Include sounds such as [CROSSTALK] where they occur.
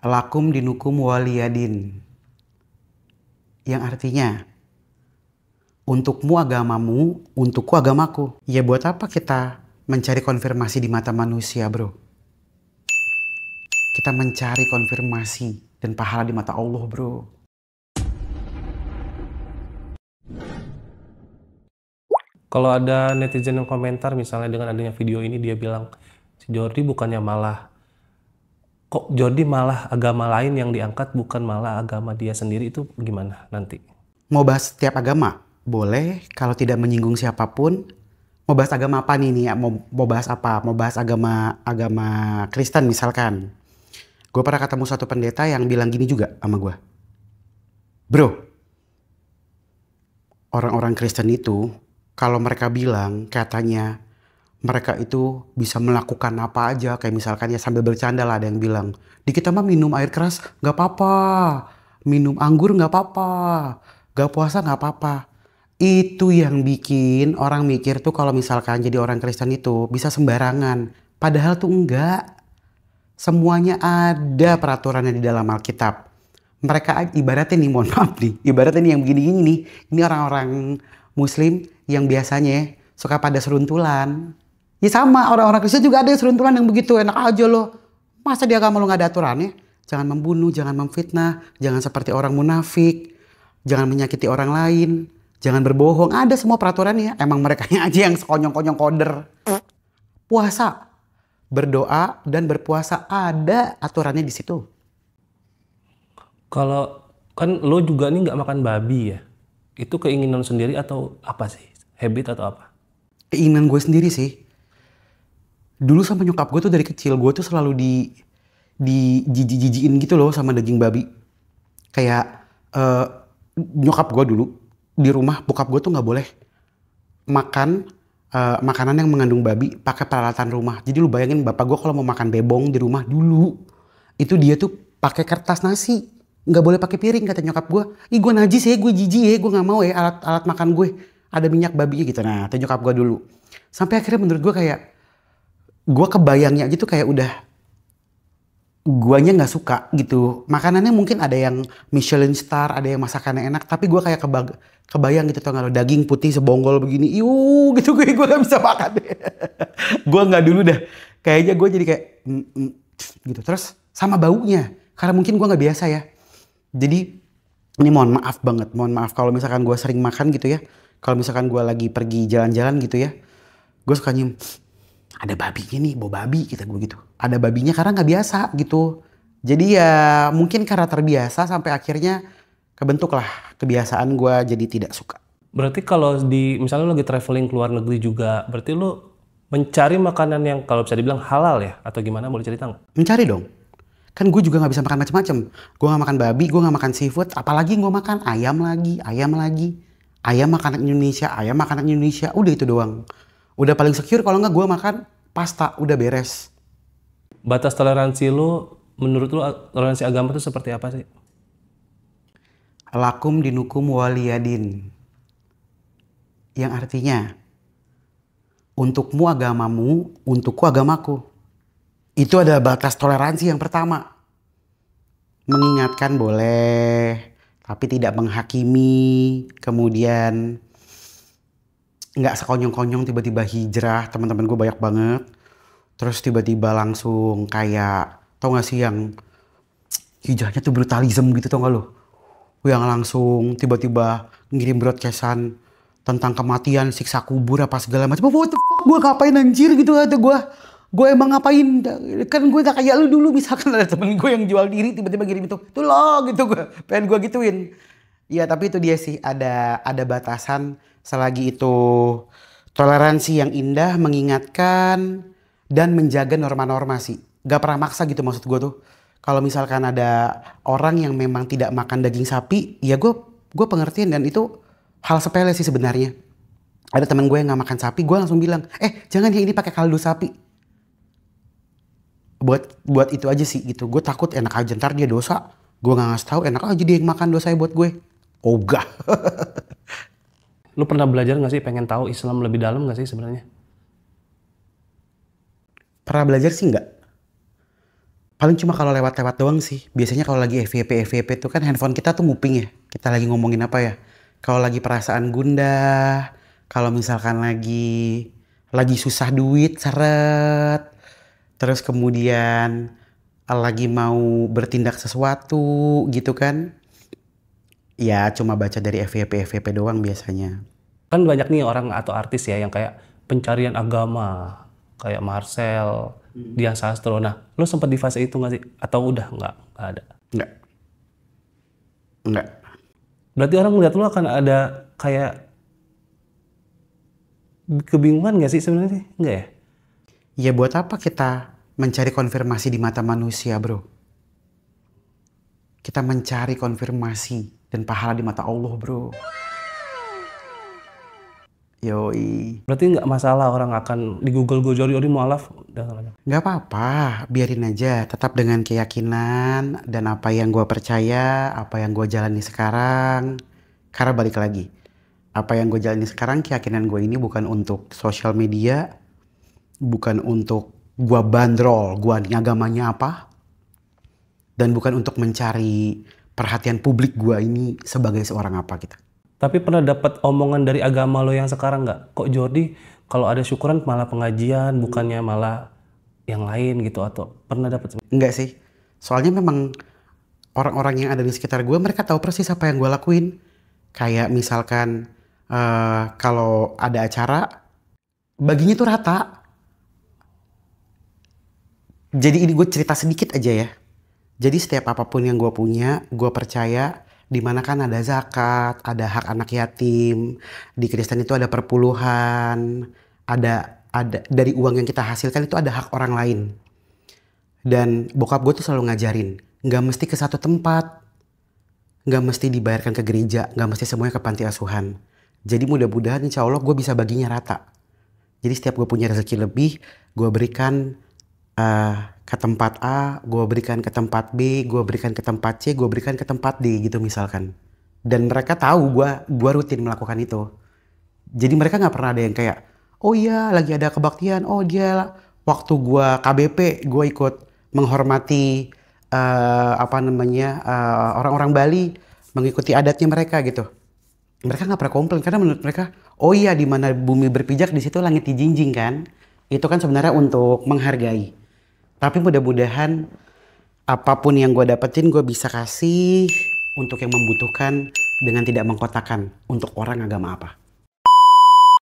lakum dinukum waliyadin yang artinya untukmu agamamu, untukku agamaku. Ya buat apa kita mencari konfirmasi di mata manusia, bro? Kita mencari konfirmasi dan pahala di mata Allah, bro. Kalau ada netizen yang komentar misalnya dengan adanya video ini dia bilang, si Jordi bukannya malah kok jadi malah agama lain yang diangkat bukan malah agama dia sendiri itu gimana nanti? Mau bahas setiap agama? Boleh, kalau tidak menyinggung siapapun. Mau bahas agama apa nih nih? Mau, mau bahas apa? Mau bahas agama agama Kristen misalkan. Gue pernah ketemu satu pendeta yang bilang gini juga sama gue. Bro, orang-orang Kristen itu kalau mereka bilang katanya mereka itu bisa melakukan apa aja kayak misalkan ya sambil bercanda lah ada yang bilang di kita mah minum air keras nggak apa-apa minum anggur nggak apa-apa nggak puasa nggak apa-apa itu yang bikin orang mikir tuh kalau misalkan jadi orang Kristen itu bisa sembarangan padahal tuh enggak semuanya ada peraturannya di dalam Alkitab mereka ibaratnya nih mohon maaf nih ibaratnya nih yang begini-gini nih ini orang-orang muslim yang biasanya suka pada seruntulan Ya sama orang-orang Kristen juga ada yang seruntulan yang begitu enak aja loh. Masa di agama lo nggak ada aturannya? Jangan membunuh, jangan memfitnah, jangan seperti orang munafik, jangan menyakiti orang lain, jangan berbohong. Ada semua peraturannya. Emang mereka [LAUGHS] aja yang sekonyong-konyong koder. Puasa, berdoa dan berpuasa ada aturannya di situ. Kalau kan lo juga nih nggak makan babi ya? Itu keinginan sendiri atau apa sih? Habit atau apa? Keinginan gue sendiri sih dulu sama nyokap gue tuh dari kecil gue tuh selalu di di jijik gitu loh sama daging babi. Kayak uh, nyokap gue dulu di rumah bokap gue tuh nggak boleh makan uh, makanan yang mengandung babi pakai peralatan rumah. Jadi lu bayangin bapak gue kalau mau makan bebong di rumah dulu itu dia tuh pakai kertas nasi nggak boleh pakai piring kata nyokap gue. Ih gue najis ya gue jijik ya gue nggak mau ya alat alat makan gue ada minyak babi gitu. Nah itu nyokap gue dulu. Sampai akhirnya menurut gue kayak gue kebayangnya gitu kayak udah guanya nggak suka gitu makanannya mungkin ada yang Michelin star ada yang masakannya enak tapi gue kayak kebag kebayang gitu tuh kalau daging putih sebonggol begini iu gitu [LAUGHS] gue gue bisa makan deh. [LAUGHS] gue nggak dulu dah kayaknya gue jadi kayak mm, mm, gitu terus sama baunya karena mungkin gue nggak biasa ya jadi ini mohon maaf banget mohon maaf kalau misalkan gue sering makan gitu ya kalau misalkan gue lagi pergi jalan-jalan gitu ya gue suka nyium ada babinya nih, bawa babi kita gue gitu. Ada babinya karena nggak biasa gitu. Jadi ya mungkin karena terbiasa sampai akhirnya kebentuklah kebiasaan gue jadi tidak suka. Berarti kalau di misalnya lo lagi traveling ke luar negeri juga, berarti lo mencari makanan yang kalau bisa dibilang halal ya atau gimana boleh cerita nggak? Mencari dong. Kan gue juga nggak bisa makan macam-macam. Gue nggak makan babi, gue nggak makan seafood, apalagi gue makan ayam lagi, ayam lagi, ayam makanan Indonesia, ayam makanan Indonesia, udah itu doang udah paling secure kalau nggak gue makan pasta udah beres batas toleransi lu menurut lu toleransi agama tuh seperti apa sih lakum dinukum waliyadin yang artinya untukmu agamamu untukku agamaku itu ada batas toleransi yang pertama mengingatkan boleh tapi tidak menghakimi kemudian nggak sekonyong-konyong tiba-tiba hijrah teman-teman gue banyak banget terus tiba-tiba langsung kayak tau gak sih yang hijrahnya tuh brutalism gitu tau gak lo yang langsung tiba-tiba ngirim broadcastan tentang kematian siksa kubur apa segala macam what the fuck gue ngapain anjir gitu kata gue gue emang ngapain kan gue gak kayak lu dulu misalkan ada temen gue yang jual diri tiba-tiba ngirim itu tuh lo gitu gue pengen gue gituin ya tapi itu dia sih ada ada batasan selagi itu toleransi yang indah mengingatkan dan menjaga norma-norma sih gak pernah maksa gitu maksud gue tuh kalau misalkan ada orang yang memang tidak makan daging sapi ya gue gue pengertian dan itu hal sepele sih sebenarnya ada teman gue yang nggak makan sapi gue langsung bilang eh jangan ya ini pakai kaldu sapi buat buat itu aja sih gitu gue takut enak aja ntar dia dosa gue nggak ngasih tahu enak aja dia yang makan dosa buat gue ogah [LAUGHS] Lu pernah belajar nggak sih pengen tahu Islam lebih dalam nggak sih sebenarnya? Pernah belajar sih nggak. Paling cuma kalau lewat-lewat doang sih. Biasanya kalau lagi FVP FVP itu kan handphone kita tuh nguping ya. Kita lagi ngomongin apa ya? Kalau lagi perasaan gundah, kalau misalkan lagi lagi susah duit seret, terus kemudian lagi mau bertindak sesuatu gitu kan Ya cuma baca dari FVP FVP doang biasanya. Kan banyak nih orang atau artis ya yang kayak pencarian agama, kayak Marcel, hmm. Dian Sastro. Nah, lo sempat di fase itu nggak sih? Atau udah nggak? ada. Nggak. Nggak. Berarti orang melihat lo akan ada kayak kebingungan nggak sih sebenarnya? Nggak ya? Ya buat apa kita mencari konfirmasi di mata manusia, bro? Kita mencari konfirmasi dan pahala di mata Allah, bro. Yoi. Berarti nggak masalah orang akan di Google Gojori Ori mualaf? Nggak apa-apa, biarin aja. Tetap dengan keyakinan dan apa yang gue percaya, apa yang gue jalani sekarang. Karena balik lagi, apa yang gue jalani sekarang, keyakinan gue ini bukan untuk sosial media, bukan untuk gue bandrol, gue agamanya apa, dan bukan untuk mencari perhatian publik gue ini sebagai seorang apa kita. Tapi pernah dapat omongan dari agama lo yang sekarang nggak? Kok Jordi kalau ada syukuran malah pengajian, bukannya malah yang lain gitu atau pernah dapat? Enggak sih. Soalnya memang orang-orang yang ada di sekitar gue mereka tahu persis apa yang gue lakuin. Kayak misalkan uh, kalau ada acara baginya tuh rata. Jadi ini gue cerita sedikit aja ya. Jadi setiap apapun yang gue punya, gue percaya di mana kan ada zakat, ada hak anak yatim, di Kristen itu ada perpuluhan, ada ada dari uang yang kita hasilkan itu ada hak orang lain. Dan bokap gue tuh selalu ngajarin, nggak mesti ke satu tempat, nggak mesti dibayarkan ke gereja, nggak mesti semuanya ke panti asuhan. Jadi mudah-mudahan insya Allah gue bisa baginya rata. Jadi setiap gue punya rezeki lebih, gue berikan uh, ke tempat A, gue berikan ke tempat B, gue berikan ke tempat C, gue berikan ke tempat D gitu misalkan. Dan mereka tahu gue gua rutin melakukan itu. Jadi mereka nggak pernah ada yang kayak, oh iya lagi ada kebaktian, oh dia waktu gue KBP gue ikut menghormati uh, apa namanya orang eh, orang-orang Bali mengikuti adatnya mereka gitu. Mereka nggak pernah komplain karena menurut mereka, oh iya di mana bumi berpijak di situ langit dijinjing kan. Itu kan sebenarnya untuk menghargai tapi mudah-mudahan apapun yang gue dapetin gue bisa kasih untuk yang membutuhkan dengan tidak mengkotakan untuk orang agama apa.